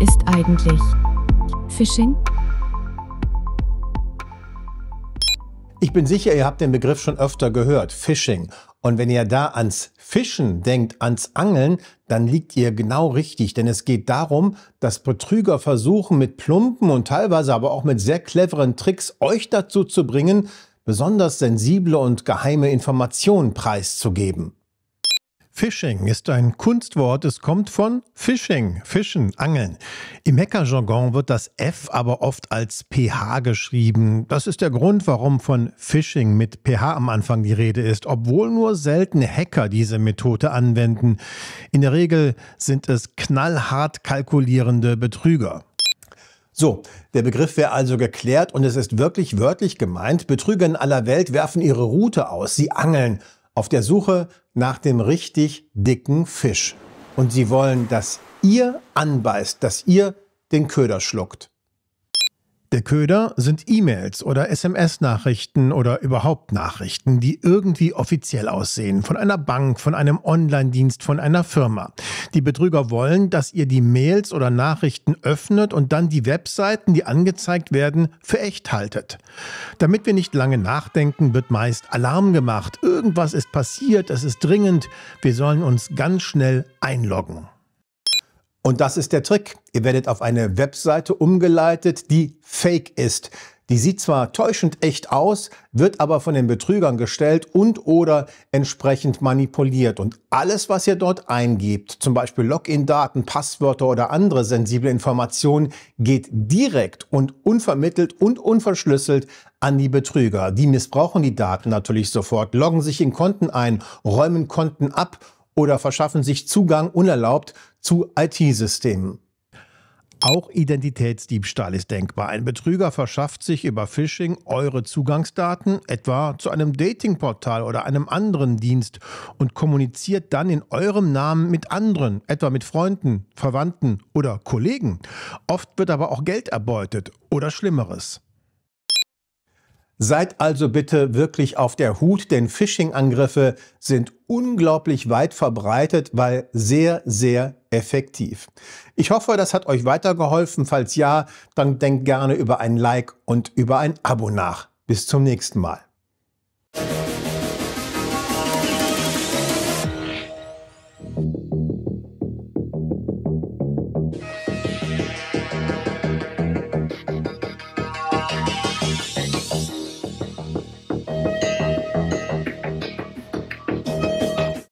Was ist eigentlich Phishing? Ich bin sicher, ihr habt den Begriff schon öfter gehört, Phishing. Und wenn ihr da ans Fischen denkt, ans Angeln, dann liegt ihr genau richtig, denn es geht darum, dass Betrüger versuchen, mit plumpen und teilweise aber auch mit sehr cleveren Tricks euch dazu zu bringen, besonders sensible und geheime Informationen preiszugeben. Phishing ist ein Kunstwort, es kommt von Fishing, Fischen, Angeln. Im Hackerjargon wird das F aber oft als PH geschrieben. Das ist der Grund, warum von Phishing mit PH am Anfang die Rede ist, obwohl nur selten Hacker diese Methode anwenden. In der Regel sind es knallhart kalkulierende Betrüger. So, der Begriff wäre also geklärt und es ist wirklich wörtlich gemeint. Betrüger in aller Welt werfen ihre Route aus, sie angeln auf der Suche nach dem richtig dicken Fisch. Und sie wollen, dass ihr anbeißt, dass ihr den Köder schluckt. Der Köder sind E-Mails oder SMS-Nachrichten oder überhaupt Nachrichten, die irgendwie offiziell aussehen, von einer Bank, von einem Online-Dienst, von einer Firma. Die Betrüger wollen, dass ihr die Mails oder Nachrichten öffnet und dann die Webseiten, die angezeigt werden, für echt haltet. Damit wir nicht lange nachdenken, wird meist Alarm gemacht. Irgendwas ist passiert, es ist dringend, wir sollen uns ganz schnell einloggen. Und das ist der Trick. Ihr werdet auf eine Webseite umgeleitet, die fake ist. Die sieht zwar täuschend echt aus, wird aber von den Betrügern gestellt und oder entsprechend manipuliert. Und alles, was ihr dort eingebt, zum Beispiel Login-Daten, Passwörter oder andere sensible Informationen, geht direkt und unvermittelt und unverschlüsselt an die Betrüger. Die missbrauchen die Daten natürlich sofort, loggen sich in Konten ein, räumen Konten ab oder verschaffen sich Zugang unerlaubt zu IT-Systemen. Auch Identitätsdiebstahl ist denkbar. Ein Betrüger verschafft sich über Phishing eure Zugangsdaten, etwa zu einem Datingportal oder einem anderen Dienst, und kommuniziert dann in eurem Namen mit anderen, etwa mit Freunden, Verwandten oder Kollegen. Oft wird aber auch Geld erbeutet oder Schlimmeres. Seid also bitte wirklich auf der Hut, denn Phishing-Angriffe sind unglaublich weit verbreitet, weil sehr, sehr effektiv. Ich hoffe, das hat euch weitergeholfen. Falls ja, dann denkt gerne über ein Like und über ein Abo nach. Bis zum nächsten Mal.